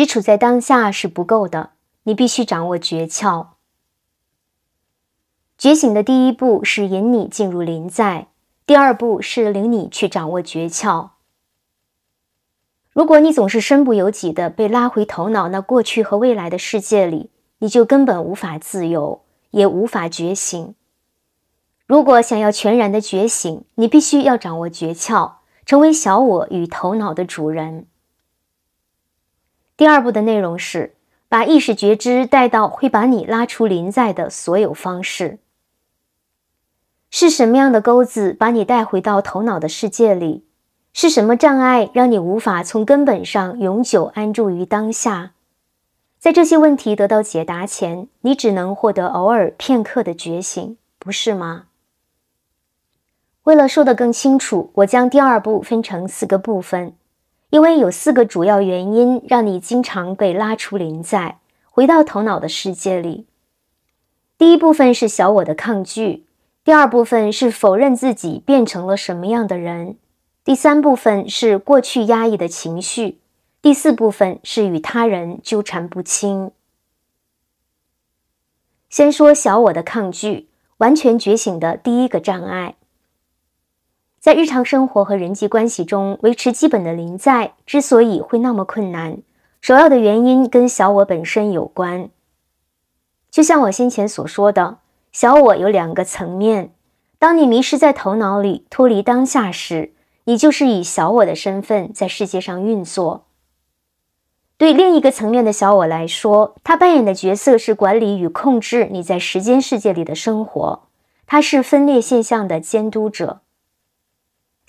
只处在当下是不够的，你必须掌握诀窍。觉醒的第一步是引你进入林在，第二步是领你去掌握诀窍。如果你总是身不由己的被拉回头脑，那过去和未来的世界里，你就根本无法自由，也无法觉醒。如果想要全然的觉醒，你必须要掌握诀窍，成为小我与头脑的主人。第二步的内容是，把意识觉知带到会把你拉出临在的所有方式。是什么样的钩子把你带回到头脑的世界里？是什么障碍让你无法从根本上永久安住于当下？在这些问题得到解答前，你只能获得偶尔片刻的觉醒，不是吗？为了说得更清楚，我将第二步分成四个部分。因为有四个主要原因让你经常被拉出临在，回到头脑的世界里。第一部分是小我的抗拒，第二部分是否认自己变成了什么样的人，第三部分是过去压抑的情绪，第四部分是与他人纠缠不清。先说小我的抗拒，完全觉醒的第一个障碍。在日常生活和人际关系中维持基本的临在，之所以会那么困难，首要的原因跟小我本身有关。就像我先前所说的，小我有两个层面。当你迷失在头脑里，脱离当下时，你就是以小我的身份在世界上运作。对另一个层面的小我来说，他扮演的角色是管理与控制你在时间世界里的生活，他是分裂现象的监督者。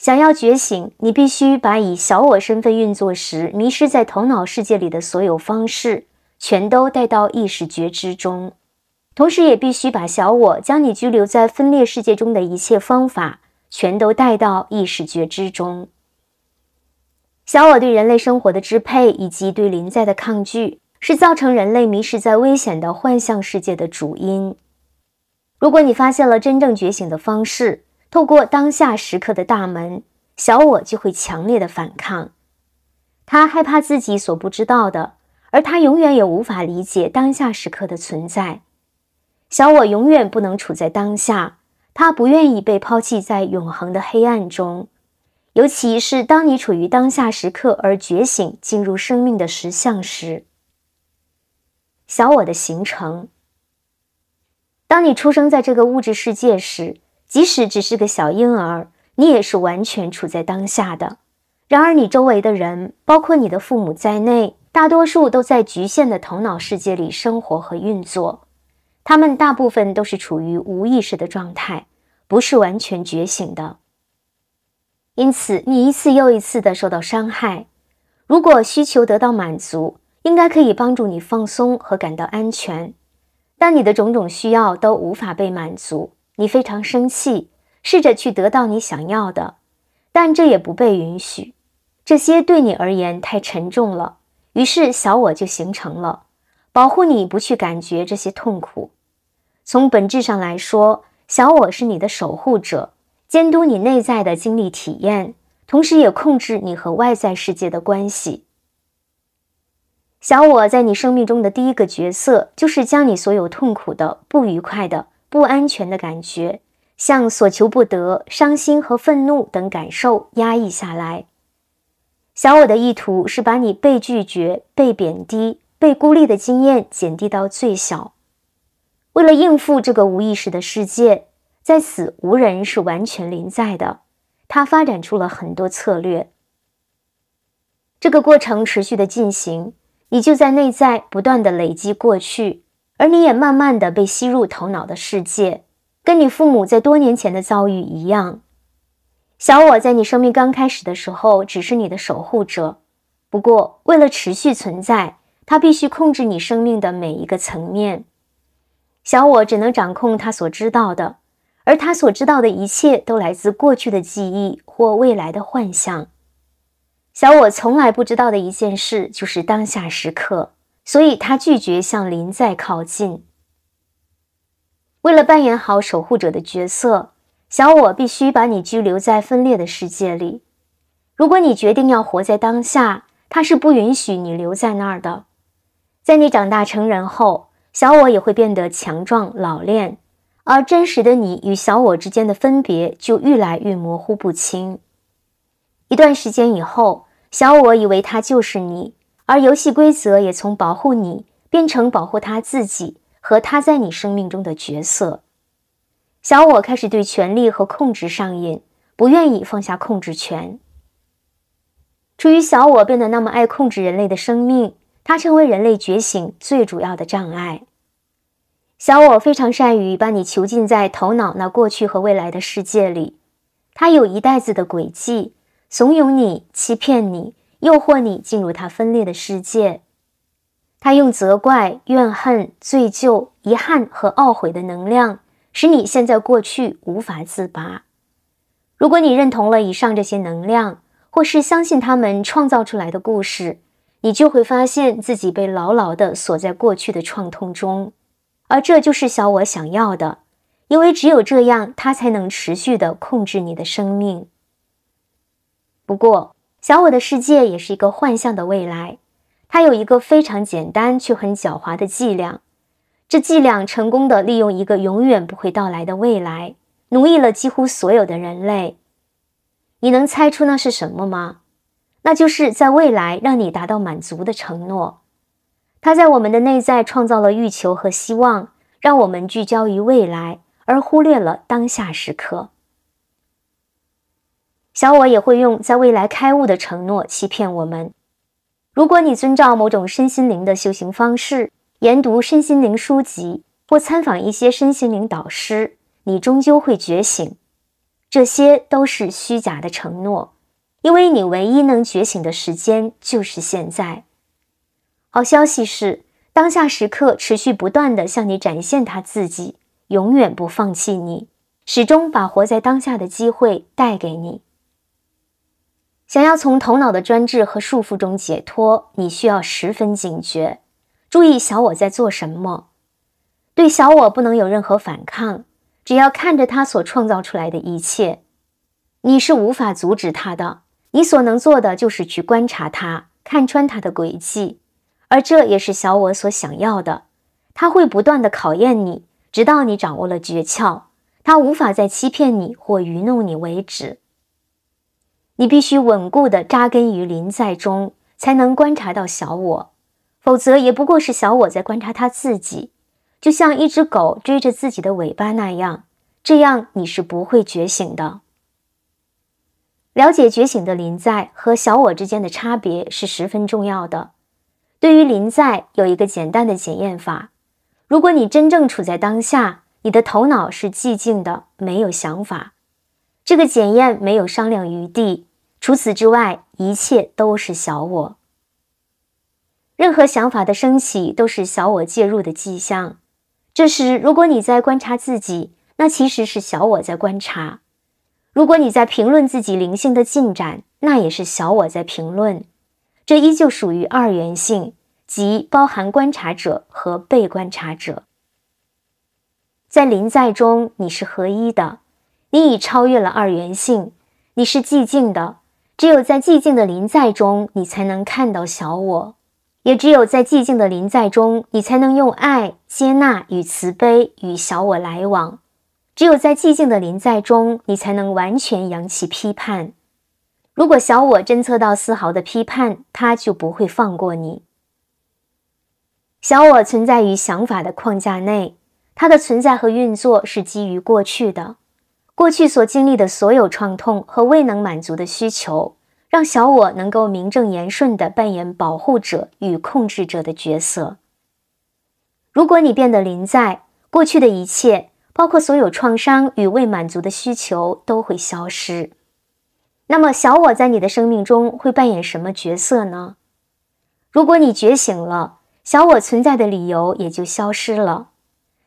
想要觉醒，你必须把以小我身份运作时迷失在头脑世界里的所有方式，全都带到意识觉知中；同时，也必须把小我将你拘留在分裂世界中的一切方法，全都带到意识觉知中。小我对人类生活的支配，以及对临在的抗拒，是造成人类迷失在危险的幻象世界的主因。如果你发现了真正觉醒的方式，透过当下时刻的大门，小我就会强烈的反抗。他害怕自己所不知道的，而他永远也无法理解当下时刻的存在。小我永远不能处在当下，他不愿意被抛弃在永恒的黑暗中。尤其是当你处于当下时刻而觉醒，进入生命的实相时，小我的形成。当你出生在这个物质世界时，即使只是个小婴儿，你也是完全处在当下的。然而，你周围的人，包括你的父母在内，大多数都在局限的头脑世界里生活和运作。他们大部分都是处于无意识的状态，不是完全觉醒的。因此，你一次又一次的受到伤害。如果需求得到满足，应该可以帮助你放松和感到安全。但你的种种需要都无法被满足。你非常生气，试着去得到你想要的，但这也不被允许。这些对你而言太沉重了，于是小我就形成了，保护你不去感觉这些痛苦。从本质上来说，小我是你的守护者，监督你内在的经历体验，同时也控制你和外在世界的关系。小我在你生命中的第一个角色，就是将你所有痛苦的、不愉快的。不安全的感觉，像所求不得、伤心和愤怒等感受压抑下来。小我的意图是把你被拒绝、被贬低、被孤立的经验减低到最小。为了应付这个无意识的世界，在此无人是完全临在的，他发展出了很多策略。这个过程持续的进行，你就在内在不断的累积过去。而你也慢慢地被吸入头脑的世界，跟你父母在多年前的遭遇一样。小我在你生命刚开始的时候只是你的守护者，不过为了持续存在，它必须控制你生命的每一个层面。小我只能掌控他所知道的，而他所知道的一切都来自过去的记忆或未来的幻想。小我从来不知道的一件事就是当下时刻。所以，他拒绝向林在靠近。为了扮演好守护者的角色，小我必须把你拘留在分裂的世界里。如果你决定要活在当下，他是不允许你留在那儿的。在你长大成人后，小我也会变得强壮老练，而真实的你与小我之间的分别就愈来愈模糊不清。一段时间以后，小我以为他就是你。而游戏规则也从保护你变成保护他自己和他在你生命中的角色，小我开始对权力和控制上瘾，不愿意放下控制权。出于小我变得那么爱控制人类的生命，它成为人类觉醒最主要的障碍。小我非常善于把你囚禁在头脑那过去和未来的世界里，它有一袋子的轨迹，怂恿你，欺骗你。诱惑你进入他分裂的世界，他用责怪、怨恨、罪疚、遗憾和懊悔的能量，使你现在过去无法自拔。如果你认同了以上这些能量，或是相信他们创造出来的故事，你就会发现自己被牢牢的锁在过去的创痛中，而这就是小我想要的，因为只有这样，他才能持续的控制你的生命。不过。小我的世界也是一个幻象的未来，它有一个非常简单却很狡猾的伎俩。这伎俩成功的利用一个永远不会到来的未来，奴役了几乎所有的人类。你能猜出那是什么吗？那就是在未来让你达到满足的承诺。它在我们的内在创造了欲求和希望，让我们聚焦于未来，而忽略了当下时刻。小我也会用在未来开悟的承诺欺骗我们。如果你遵照某种身心灵的修行方式，研读身心灵书籍，或参访一些身心灵导师，你终究会觉醒。这些都是虚假的承诺，因为你唯一能觉醒的时间就是现在。好消息是，当下时刻持续不断的向你展现他自己，永远不放弃你，始终把活在当下的机会带给你。想要从头脑的专制和束缚中解脱，你需要十分警觉，注意小我在做什么。对小我不能有任何反抗，只要看着他所创造出来的一切，你是无法阻止他的。你所能做的就是去观察他，看穿他的轨迹，而这也是小我所想要的。他会不断地考验你，直到你掌握了诀窍，他无法再欺骗你或愚弄你为止。你必须稳固地扎根于临在中，才能观察到小我，否则也不过是小我在观察他自己，就像一只狗追着自己的尾巴那样。这样你是不会觉醒的。了解觉醒的临在和小我之间的差别是十分重要的。对于临在有一个简单的检验法：如果你真正处在当下，你的头脑是寂静的，没有想法。这个检验没有商量余地。除此之外，一切都是小我。任何想法的升起都是小我介入的迹象。这时，如果你在观察自己，那其实是小我在观察；如果你在评论自己灵性的进展，那也是小我在评论。这依旧属于二元性，即包含观察者和被观察者。在临在中，你是合一的，你已超越了二元性，你是寂静的。只有在寂静的林在中，你才能看到小我；也只有在寂静的林在中，你才能用爱接纳与慈悲与小我来往；只有在寂静的林在中，你才能完全扬起批判。如果小我侦测到丝毫的批判，他就不会放过你。小我存在于想法的框架内，它的存在和运作是基于过去的。过去所经历的所有创痛和未能满足的需求，让小我能够名正言顺地扮演保护者与控制者的角色。如果你变得临在，过去的一切，包括所有创伤与未满足的需求，都会消失。那么，小我在你的生命中会扮演什么角色呢？如果你觉醒了，小我存在的理由也就消失了，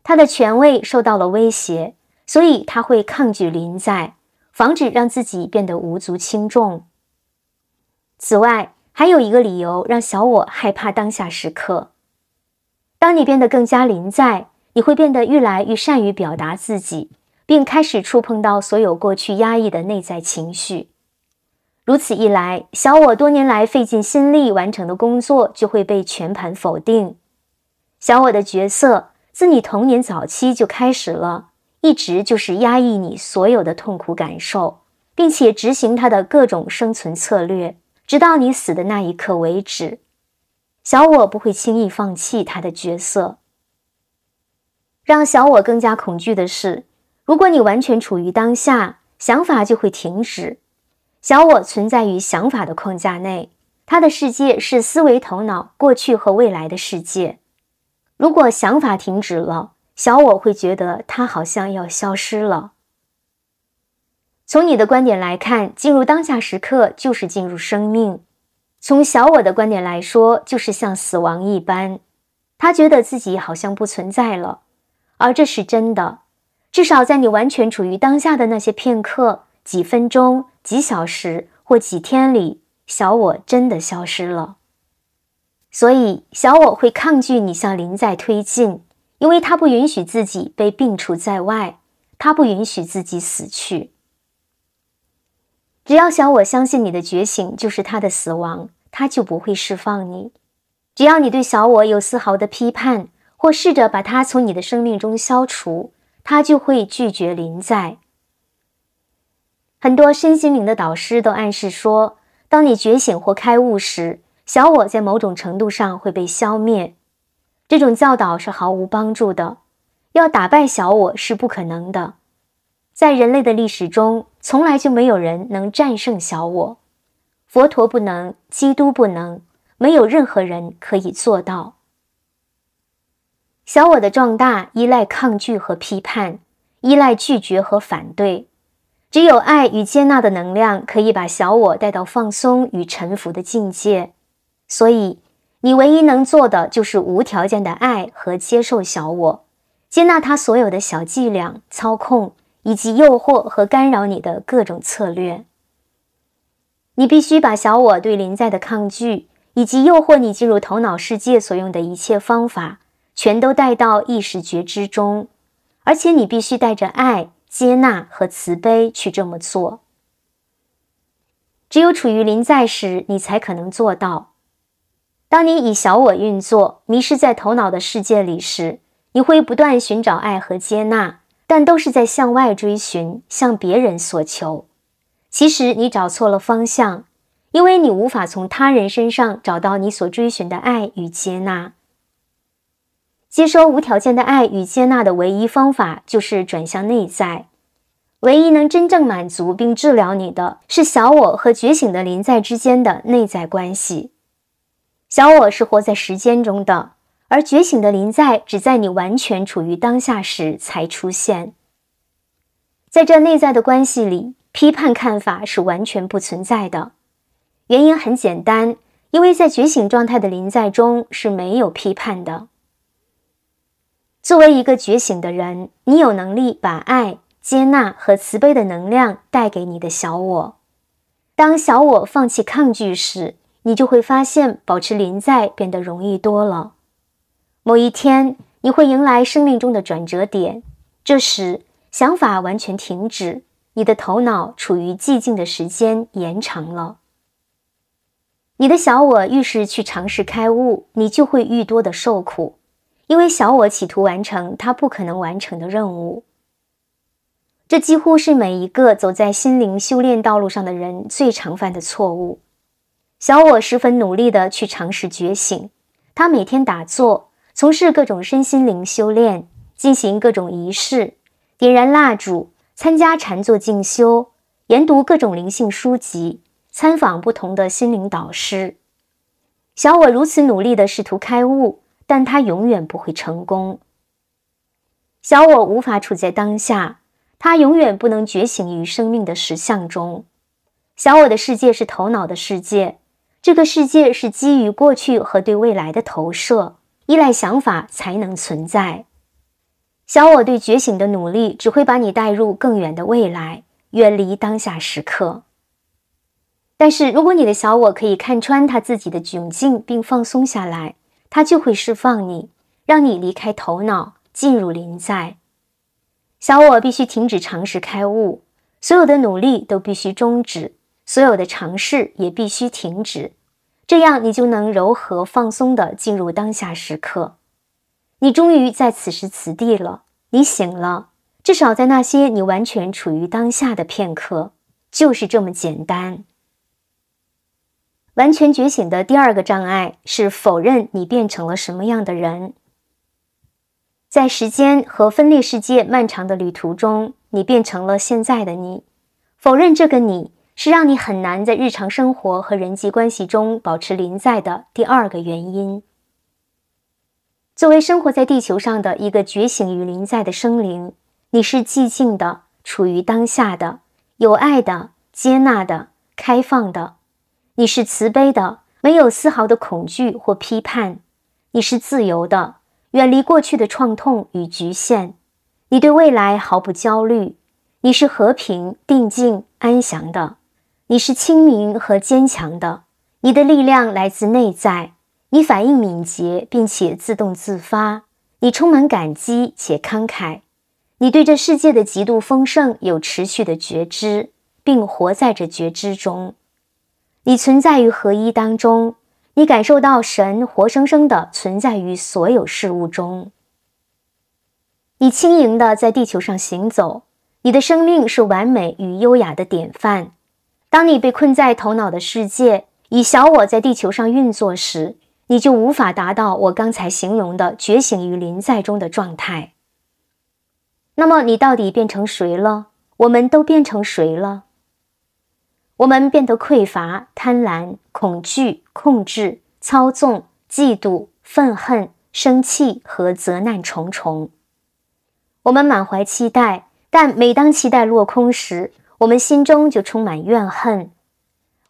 他的权威受到了威胁。所以他会抗拒临在，防止让自己变得无足轻重。此外，还有一个理由让小我害怕当下时刻。当你变得更加临在，你会变得愈来愈善于表达自己，并开始触碰到所有过去压抑的内在情绪。如此一来，小我多年来费尽心力完成的工作就会被全盘否定。小我的角色自你童年早期就开始了。一直就是压抑你所有的痛苦感受，并且执行它的各种生存策略，直到你死的那一刻为止。小我不会轻易放弃他的角色。让小我更加恐惧的是，如果你完全处于当下，想法就会停止。小我存在于想法的框架内，他的世界是思维、头脑、过去和未来的世界。如果想法停止了，小我会觉得他好像要消失了。从你的观点来看，进入当下时刻就是进入生命；从小我的观点来说，就是像死亡一般，他觉得自己好像不存在了，而这是真的。至少在你完全处于当下的那些片刻、几分钟、几小时或几天里，小我真的消失了。所以，小我会抗拒你向临在推进。因为他不允许自己被摒除在外，他不允许自己死去。只要小我相信你的觉醒就是他的死亡，他就不会释放你。只要你对小我有丝毫的批判或试着把它从你的生命中消除，他就会拒绝临在。很多身心灵的导师都暗示说，当你觉醒或开悟时，小我在某种程度上会被消灭。这种教导是毫无帮助的，要打败小我是不可能的，在人类的历史中，从来就没有人能战胜小我，佛陀不能，基督不能，没有任何人可以做到。小我的壮大依赖抗拒和批判，依赖拒绝和反对，只有爱与接纳的能量可以把小我带到放松与臣服的境界，所以。你唯一能做的就是无条件的爱和接受小我，接纳他所有的小伎俩、操控以及诱惑和干扰你的各种策略。你必须把小我对临在的抗拒，以及诱惑你进入头脑世界所用的一切方法，全都带到意识觉知中，而且你必须带着爱、接纳和慈悲去这么做。只有处于临在时，你才可能做到。当你以小我运作，迷失在头脑的世界里时，你会不断寻找爱和接纳，但都是在向外追寻，向别人所求。其实你找错了方向，因为你无法从他人身上找到你所追寻的爱与接纳。接收无条件的爱与接纳的唯一方法就是转向内在。唯一能真正满足并治疗你的是小我和觉醒的临在之间的内在关系。小我是活在时间中的，而觉醒的临在只在你完全处于当下时才出现。在这内在的关系里，批判看法是完全不存在的。原因很简单，因为在觉醒状态的临在中是没有批判的。作为一个觉醒的人，你有能力把爱、接纳和慈悲的能量带给你的小我。当小我放弃抗拒时，你就会发现，保持临在变得容易多了。某一天，你会迎来生命中的转折点，这时想法完全停止，你的头脑处于寂静的时间延长了。你的小我愈是去尝试开悟，你就会愈多的受苦，因为小我企图完成他不可能完成的任务。这几乎是每一个走在心灵修炼道路上的人最常犯的错误。小我十分努力地去尝试觉醒，他每天打坐，从事各种身心灵修炼，进行各种仪式，点燃蜡烛，参加禅坐静修，研读各种灵性书籍，参访不同的心灵导师。小我如此努力地试图开悟，但他永远不会成功。小我无法处在当下，他永远不能觉醒于生命的实相中。小我的世界是头脑的世界。这个世界是基于过去和对未来的投射，依赖想法才能存在。小我对觉醒的努力只会把你带入更远的未来，远离当下时刻。但是，如果你的小我可以看穿他自己的窘境并放松下来，他就会释放你，让你离开头脑，进入临在。小我必须停止尝试开悟，所有的努力都必须终止。所有的尝试也必须停止，这样你就能柔和放松地进入当下时刻。你终于在此时此地了，你醒了，至少在那些你完全处于当下的片刻，就是这么简单。完全觉醒的第二个障碍是否认你变成了什么样的人。在时间和分裂世界漫长的旅途中，你变成了现在的你，否认这个你。是让你很难在日常生活和人际关系中保持临在的第二个原因。作为生活在地球上的一个觉醒与临在的生灵，你是寂静的，处于当下的，有爱的，接纳的，开放的；你是慈悲的，没有丝毫的恐惧或批判；你是自由的，远离过去的创痛与局限；你对未来毫不焦虑；你是和平、定静、安详的。你是清明和坚强的，你的力量来自内在，你反应敏捷并且自动自发，你充满感激且慷慨，你对这世界的极度丰盛有持续的觉知，并活在这觉知中。你存在于合一当中，你感受到神活生生的存在于所有事物中。你轻盈的在地球上行走，你的生命是完美与优雅的典范。当你被困在头脑的世界，以小我在地球上运作时，你就无法达到我刚才形容的觉醒于临在中的状态。那么，你到底变成谁了？我们都变成谁了？我们变得匮乏、贪婪、恐惧、控制、操纵、嫉妒、愤恨、生气和责难重重。我们满怀期待，但每当期待落空时，我们心中就充满怨恨，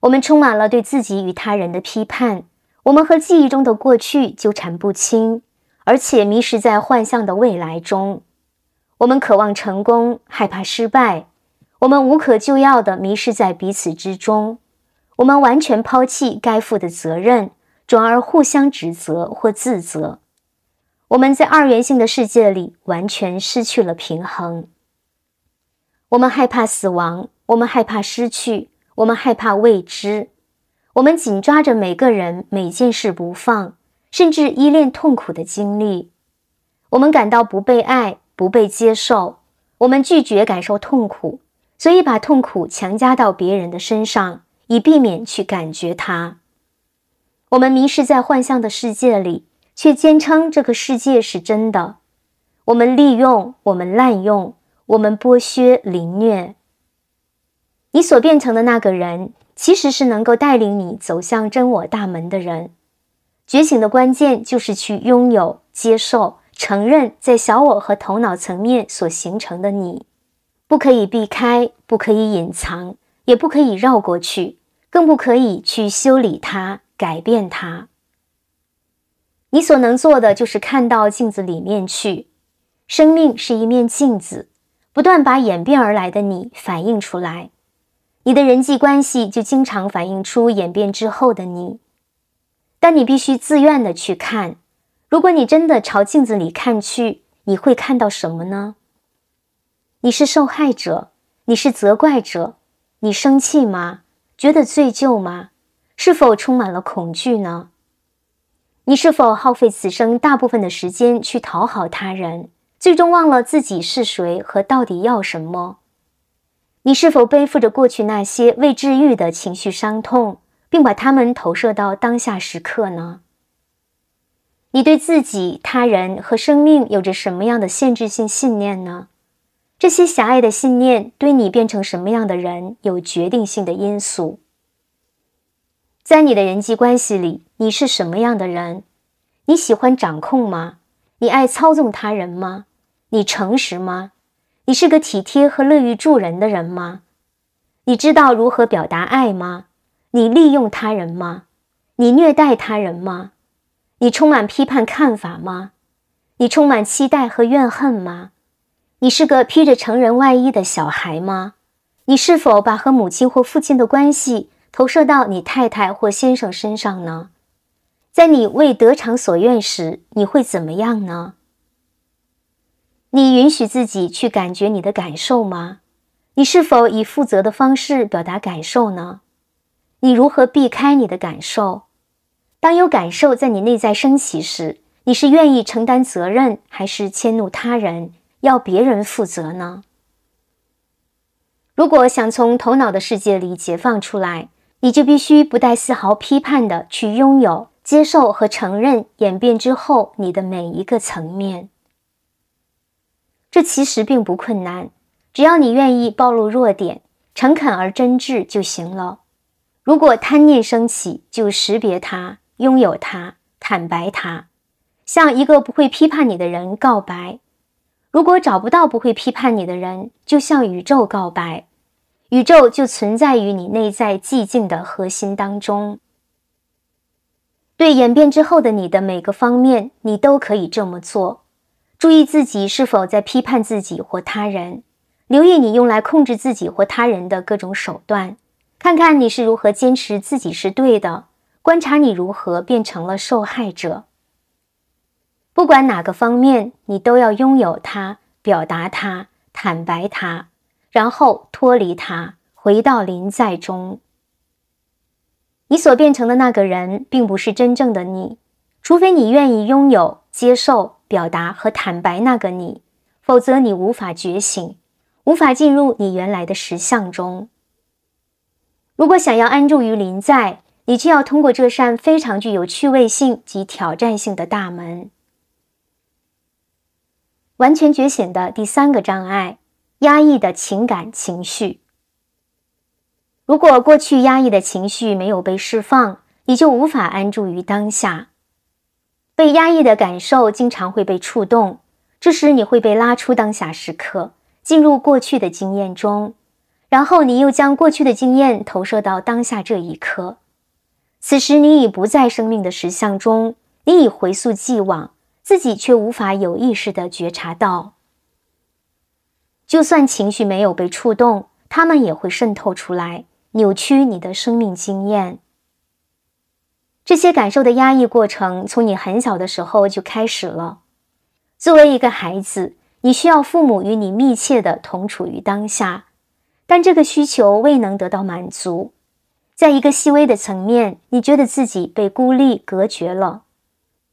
我们充满了对自己与他人的批判，我们和记忆中的过去纠缠不清，而且迷失在幻象的未来中。我们渴望成功，害怕失败。我们无可救药地迷失在彼此之中，我们完全抛弃该负的责任，转而互相指责或自责。我们在二元性的世界里完全失去了平衡。我们害怕死亡，我们害怕失去，我们害怕未知，我们紧抓着每个人每件事不放，甚至依恋痛苦的经历。我们感到不被爱、不被接受，我们拒绝感受痛苦，所以把痛苦强加到别人的身上，以避免去感觉它。我们迷失在幻象的世界里，却坚称这个世界是真的。我们利用，我们滥用。我们剥削凌虐。你所变成的那个人，其实是能够带领你走向真我大门的人。觉醒的关键就是去拥有、接受、承认，在小我和头脑层面所形成的你，不可以避开，不可以隐藏，也不可以绕过去，更不可以去修理它、改变它。你所能做的就是看到镜子里面去。生命是一面镜子。不断把演变而来的你反映出来，你的人际关系就经常反映出演变之后的你。但你必须自愿的去看，如果你真的朝镜子里看去，你会看到什么呢？你是受害者，你是责怪者，你生气吗？觉得罪疚吗？是否充满了恐惧呢？你是否耗费此生大部分的时间去讨好他人？最终忘了自己是谁和到底要什么。你是否背负着过去那些未治愈的情绪伤痛，并把它们投射到当下时刻呢？你对自己、他人和生命有着什么样的限制性信念呢？这些狭隘的信念对你变成什么样的人有决定性的因素。在你的人际关系里，你是什么样的人？你喜欢掌控吗？你爱操纵他人吗？你诚实吗？你是个体贴和乐于助人的人吗？你知道如何表达爱吗？你利用他人吗？你虐待他人吗？你充满批判看法吗？你充满期待和怨恨吗？你是个披着成人外衣的小孩吗？你是否把和母亲或父亲的关系投射到你太太或先生身上呢？在你未得偿所愿时，你会怎么样呢？你允许自己去感觉你的感受吗？你是否以负责的方式表达感受呢？你如何避开你的感受？当有感受在你内在升起时，你是愿意承担责任，还是迁怒他人，要别人负责呢？如果想从头脑的世界里解放出来，你就必须不带丝毫批判的去拥有、接受和承认演变之后你的每一个层面。这其实并不困难，只要你愿意暴露弱点，诚恳而真挚就行了。如果贪念升起，就识别它、拥有它、坦白它，向一个不会批判你的人告白。如果找不到不会批判你的人，就向宇宙告白，宇宙就存在于你内在寂静的核心当中。对演变之后的你的每个方面，你都可以这么做。注意自己是否在批判自己或他人，留意你用来控制自己或他人的各种手段，看看你是如何坚持自己是对的，观察你如何变成了受害者。不管哪个方面，你都要拥有它，表达它，坦白它，然后脱离它，回到临在中。你所变成的那个人，并不是真正的你，除非你愿意拥有、接受。表达和坦白那个你，否则你无法觉醒，无法进入你原来的实相中。如果想要安住于临在，你就要通过这扇非常具有趣味性及挑战性的大门。完全觉醒的第三个障碍：压抑的情感情绪。如果过去压抑的情绪没有被释放，你就无法安住于当下。被压抑的感受经常会被触动，这时你会被拉出当下时刻，进入过去的经验中，然后你又将过去的经验投射到当下这一刻。此时你已不在生命的实相中，你已回溯既往，自己却无法有意识地觉察到。就算情绪没有被触动，它们也会渗透出来，扭曲你的生命经验。这些感受的压抑过程从你很小的时候就开始了。作为一个孩子，你需要父母与你密切的同处于当下，但这个需求未能得到满足。在一个细微的层面，你觉得自己被孤立隔绝了。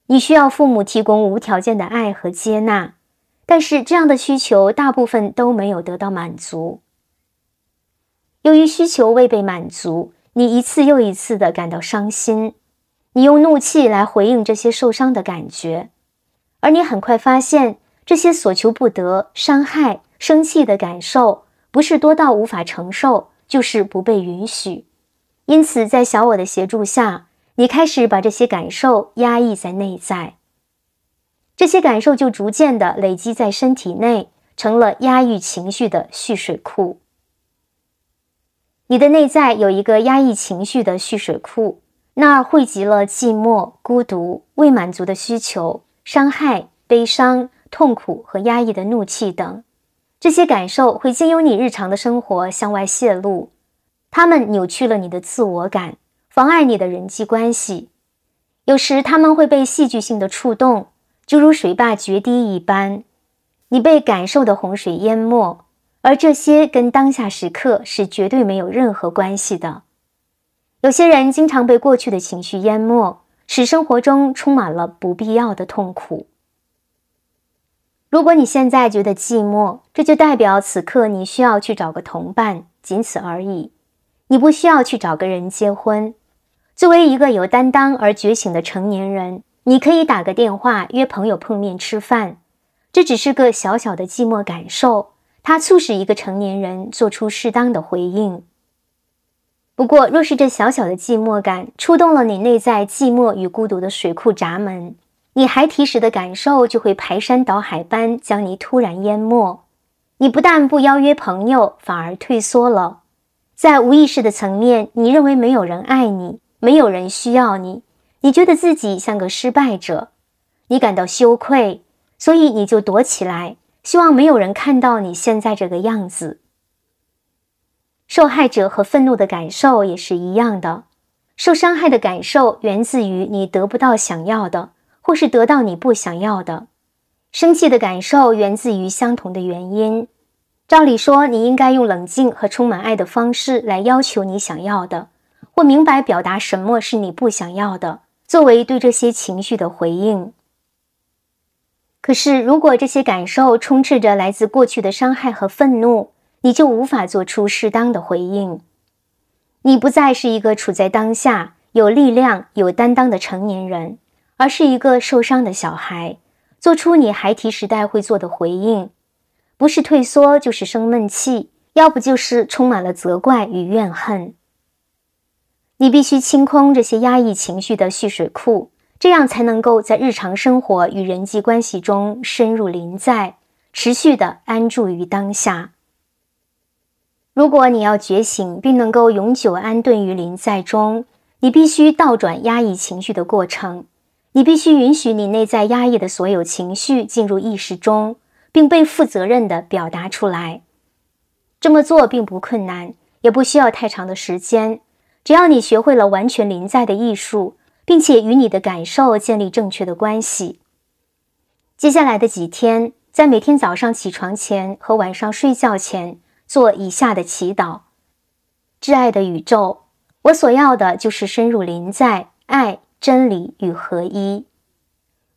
你需要父母提供无条件的爱和接纳，但是这样的需求大部分都没有得到满足。由于需求未被满足，你一次又一次的感到伤心。你用怒气来回应这些受伤的感觉，而你很快发现，这些所求不得、伤害、生气的感受，不是多到无法承受，就是不被允许。因此，在小我的协助下，你开始把这些感受压抑在内在，这些感受就逐渐的累积在身体内，成了压抑情绪的蓄水库。你的内在有一个压抑情绪的蓄水库。那儿汇集了寂寞、孤独、未满足的需求、伤害、悲伤、痛苦和压抑的怒气等，这些感受会经由你日常的生活向外泄露。它们扭曲了你的自我感，妨碍你的人际关系。有时他们会被戏剧性的触动，就如水坝决堤一般，你被感受的洪水淹没，而这些跟当下时刻是绝对没有任何关系的。有些人经常被过去的情绪淹没，使生活中充满了不必要的痛苦。如果你现在觉得寂寞，这就代表此刻你需要去找个同伴，仅此而已。你不需要去找个人结婚。作为一个有担当而觉醒的成年人，你可以打个电话约朋友碰面吃饭。这只是个小小的寂寞感受，它促使一个成年人做出适当的回应。不过，若是这小小的寂寞感触动了你内在寂寞与孤独的水库闸门，你还提时的感受就会排山倒海般将你突然淹没。你不但不邀约朋友，反而退缩了。在无意识的层面，你认为没有人爱你，没有人需要你，你觉得自己像个失败者，你感到羞愧，所以你就躲起来，希望没有人看到你现在这个样子。受害者和愤怒的感受也是一样的，受伤害的感受源自于你得不到想要的，或是得到你不想要的。生气的感受源自于相同的原因。照理说，你应该用冷静和充满爱的方式来要求你想要的，或明白表达什么是你不想要的，作为对这些情绪的回应。可是，如果这些感受充斥着来自过去的伤害和愤怒，你就无法做出适当的回应，你不再是一个处在当下、有力量、有担当的成年人，而是一个受伤的小孩，做出你孩提时代会做的回应，不是退缩，就是生闷气，要不就是充满了责怪与怨恨。你必须清空这些压抑情绪的蓄水库，这样才能够在日常生活与人际关系中深入临在，持续的安住于当下。如果你要觉醒并能够永久安顿于临在中，你必须倒转压抑情绪的过程。你必须允许你内在压抑的所有情绪进入意识中，并被负责任地表达出来。这么做并不困难，也不需要太长的时间。只要你学会了完全临在的艺术，并且与你的感受建立正确的关系。接下来的几天，在每天早上起床前和晚上睡觉前。做以下的祈祷：挚爱的宇宙，我所要的就是深入临在、爱、真理与合一。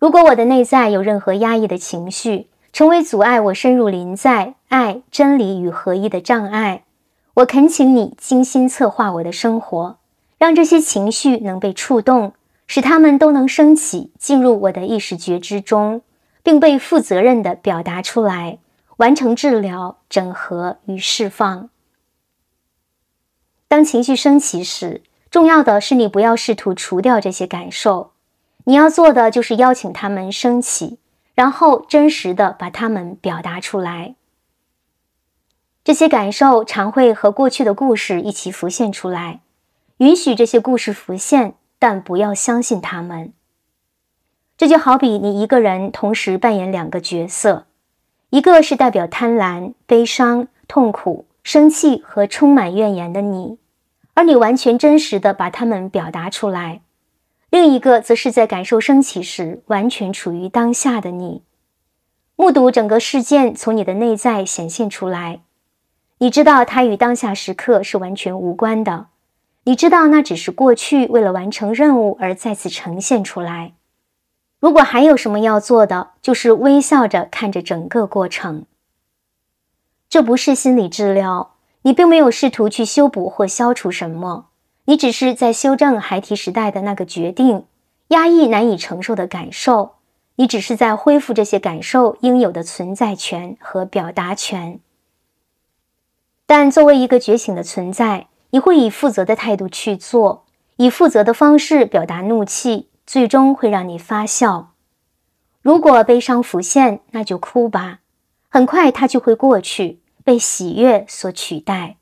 如果我的内在有任何压抑的情绪，成为阻碍我深入临在、爱、真理与合一的障碍，我恳请你精心策划我的生活，让这些情绪能被触动，使它们都能升起，进入我的意识觉知中，并被负责任地表达出来。完成治疗、整合与释放。当情绪升起时，重要的是你不要试图除掉这些感受，你要做的就是邀请他们升起，然后真实的把他们表达出来。这些感受常会和过去的故事一起浮现出来，允许这些故事浮现，但不要相信他们。这就好比你一个人同时扮演两个角色。一个是代表贪婪、悲伤、痛苦、生气和充满怨言的你，而你完全真实的把它们表达出来；另一个则是在感受升起时完全处于当下的你，目睹整个事件从你的内在显现出来。你知道它与当下时刻是完全无关的，你知道那只是过去为了完成任务而再次呈现出来。如果还有什么要做的，就是微笑着看着整个过程。这不是心理治疗，你并没有试图去修补或消除什么，你只是在修正孩提时代的那个决定，压抑难以承受的感受。你只是在恢复这些感受应有的存在权和表达权。但作为一个觉醒的存在，你会以负责的态度去做，以负责的方式表达怒气。最终会让你发笑。如果悲伤浮现，那就哭吧，很快它就会过去，被喜悦所取代。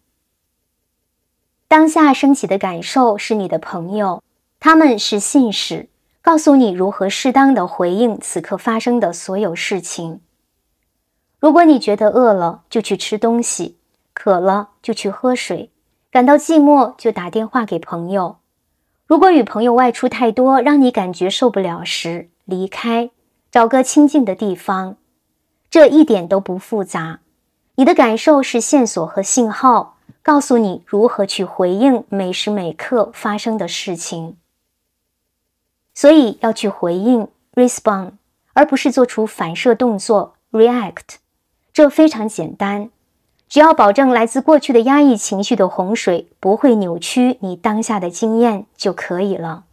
当下升起的感受是你的朋友，他们是信使，告诉你如何适当的回应此刻发生的所有事情。如果你觉得饿了，就去吃东西；渴了就去喝水；感到寂寞就打电话给朋友。如果与朋友外出太多，让你感觉受不了时，离开，找个清静的地方，这一点都不复杂。你的感受是线索和信号，告诉你如何去回应每时每刻发生的事情。所以要去回应 （respond），而不是做出反射动作 （react）。这非常简单。只要保证来自过去的压抑情绪的洪水不会扭曲你当下的经验就可以了。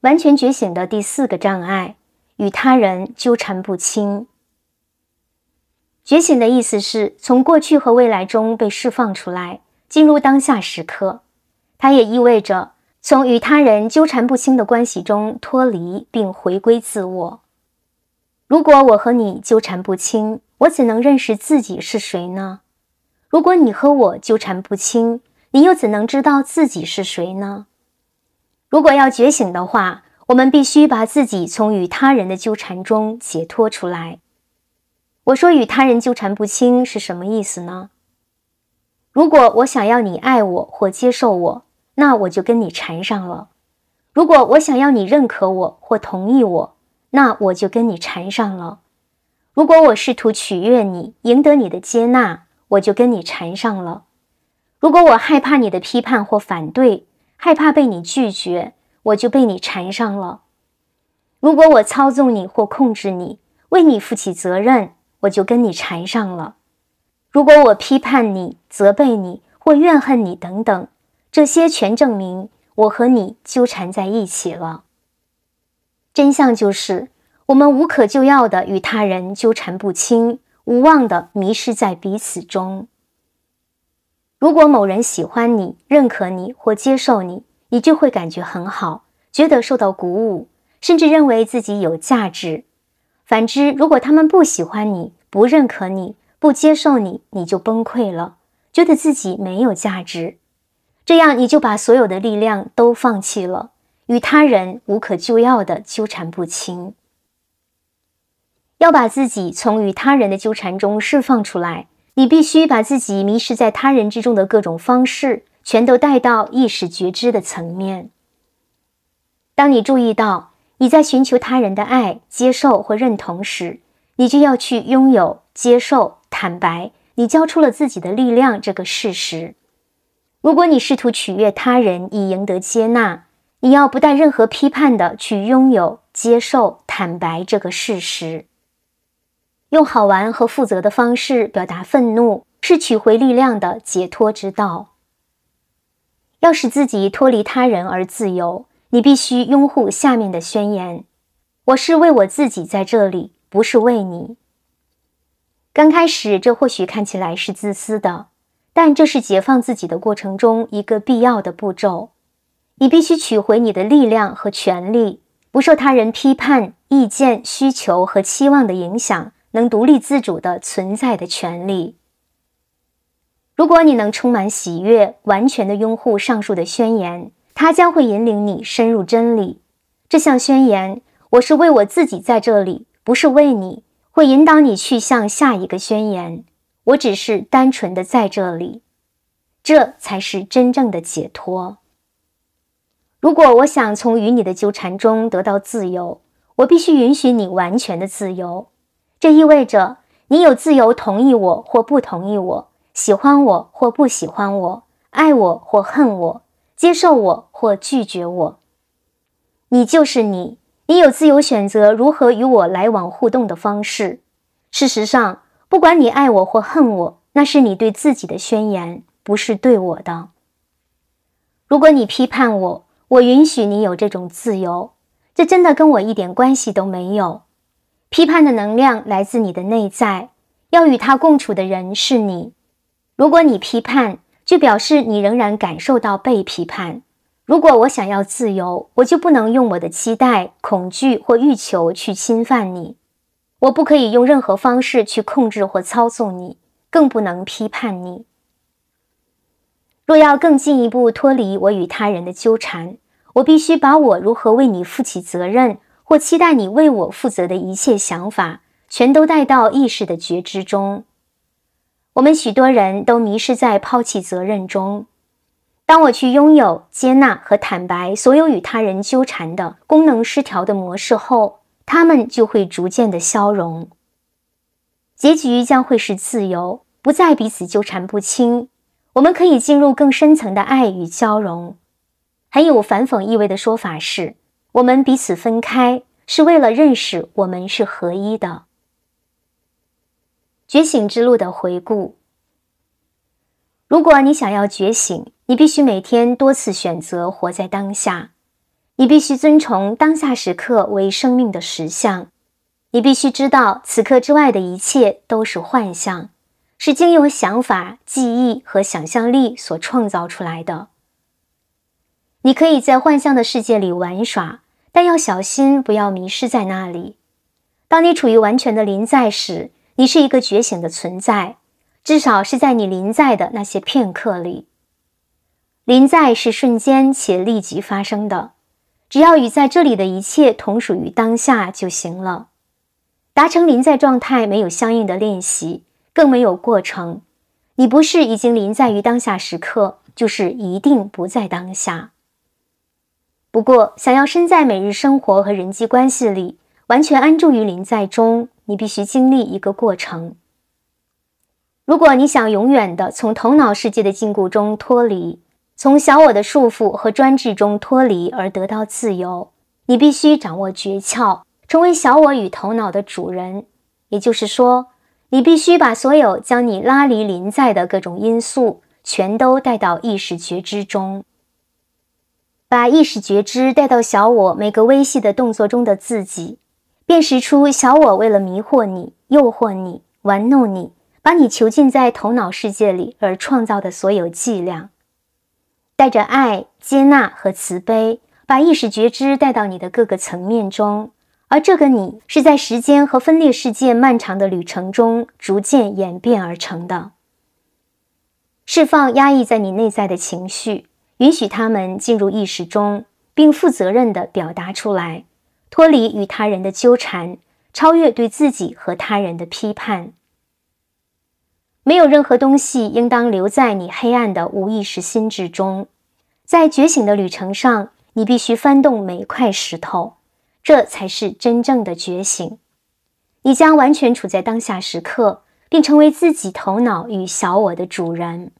完全觉醒的第四个障碍与他人纠缠不清。觉醒的意思是从过去和未来中被释放出来，进入当下时刻。它也意味着从与他人纠缠不清的关系中脱离，并回归自我。如果我和你纠缠不清，我怎能认识自己是谁呢？如果你和我纠缠不清，你又怎能知道自己是谁呢？如果要觉醒的话，我们必须把自己从与他人的纠缠中解脱出来。我说与他人纠缠不清是什么意思呢？如果我想要你爱我或接受我，那我就跟你缠上了；如果我想要你认可我或同意我，那我就跟你缠上了。如果我试图取悦你，赢得你的接纳，我就跟你缠上了；如果我害怕你的批判或反对，害怕被你拒绝，我就被你缠上了；如果我操纵你或控制你，为你负起责任，我就跟你缠上了；如果我批判你、责备你或怨恨你等等，这些全证明我和你纠缠在一起了。真相就是。我们无可救药地与他人纠缠不清，无望地迷失在彼此中。如果某人喜欢你、认可你或接受你，你就会感觉很好，觉得受到鼓舞，甚至认为自己有价值。反之，如果他们不喜欢你、不认可你、不接受你，你就崩溃了，觉得自己没有价值。这样，你就把所有的力量都放弃了，与他人无可救药的纠缠不清。要把自己从与他人的纠缠中释放出来，你必须把自己迷失在他人之中的各种方式全都带到意识觉知的层面。当你注意到你在寻求他人的爱、接受或认同时，你就要去拥有、接受、坦白你交出了自己的力量这个事实。如果你试图取悦他人以赢得接纳，你要不带任何批判的去拥有、接受、坦白这个事实。用好玩和负责的方式表达愤怒，是取回力量的解脱之道。要使自己脱离他人而自由，你必须拥护下面的宣言：“我是为我自己在这里，不是为你。”刚开始，这或许看起来是自私的，但这是解放自己的过程中一个必要的步骤。你必须取回你的力量和权利，不受他人批判、意见、需求和期望的影响。能独立自主的存在的权利。如果你能充满喜悦，完全的拥护上述的宣言，它将会引领你深入真理。这项宣言，我是为我自己在这里，不是为你，会引导你去向下一个宣言。我只是单纯的在这里，这才是真正的解脱。如果我想从与你的纠缠中得到自由，我必须允许你完全的自由。这意味着你有自由同意我或不同意我，喜欢我或不喜欢我，爱我或恨我，接受我或拒绝我。你就是你，你有自由选择如何与我来往互动的方式。事实上，不管你爱我或恨我，那是你对自己的宣言，不是对我的。如果你批判我，我允许你有这种自由，这真的跟我一点关系都没有。批判的能量来自你的内在，要与他共处的人是你。如果你批判，就表示你仍然感受到被批判。如果我想要自由，我就不能用我的期待、恐惧或欲求去侵犯你，我不可以用任何方式去控制或操纵你，更不能批判你。若要更进一步脱离我与他人的纠缠，我必须把我如何为你负起责任。或期待你为我负责的一切想法，全都带到意识的觉知中。我们许多人都迷失在抛弃责任中。当我去拥有、接纳和坦白所有与他人纠缠的功能失调的模式后，他们就会逐渐的消融。结局将会是自由，不再彼此纠缠不清。我们可以进入更深层的爱与交融。很有反讽意味的说法是。我们彼此分开，是为了认识我们是合一的。觉醒之路的回顾。如果你想要觉醒，你必须每天多次选择活在当下，你必须遵从当下时刻为生命的实相，你必须知道此刻之外的一切都是幻象，是经由想法、记忆和想象力所创造出来的。你可以在幻象的世界里玩耍，但要小心，不要迷失在那里。当你处于完全的临在时，你是一个觉醒的存在，至少是在你临在的那些片刻里。临在是瞬间且立即发生的，只要与在这里的一切同属于当下就行了。达成临在状态没有相应的练习，更没有过程。你不是已经临在于当下时刻，就是一定不在当下。不过，想要身在每日生活和人际关系里，完全安住于临在中，你必须经历一个过程。如果你想永远的从头脑世界的禁锢中脱离，从小我的束缚和专制中脱离而得到自由，你必须掌握诀窍，成为小我与头脑的主人。也就是说，你必须把所有将你拉离临在的各种因素，全都带到意识觉知中。把意识觉知带到小我每个微细的动作中的自己，辨识出小我为了迷惑你、诱惑你、玩弄你，把你囚禁在头脑世界里而创造的所有伎俩。带着爱、接纳和慈悲，把意识觉知带到你的各个层面中，而这个你是在时间和分裂世界漫长的旅程中逐渐演变而成的。释放压抑在你内在的情绪。允许他们进入意识中，并负责任地表达出来，脱离与他人的纠缠，超越对自己和他人的批判。没有任何东西应当留在你黑暗的无意识心智中。在觉醒的旅程上，你必须翻动每块石头，这才是真正的觉醒。你将完全处在当下时刻，并成为自己头脑与小我的主人。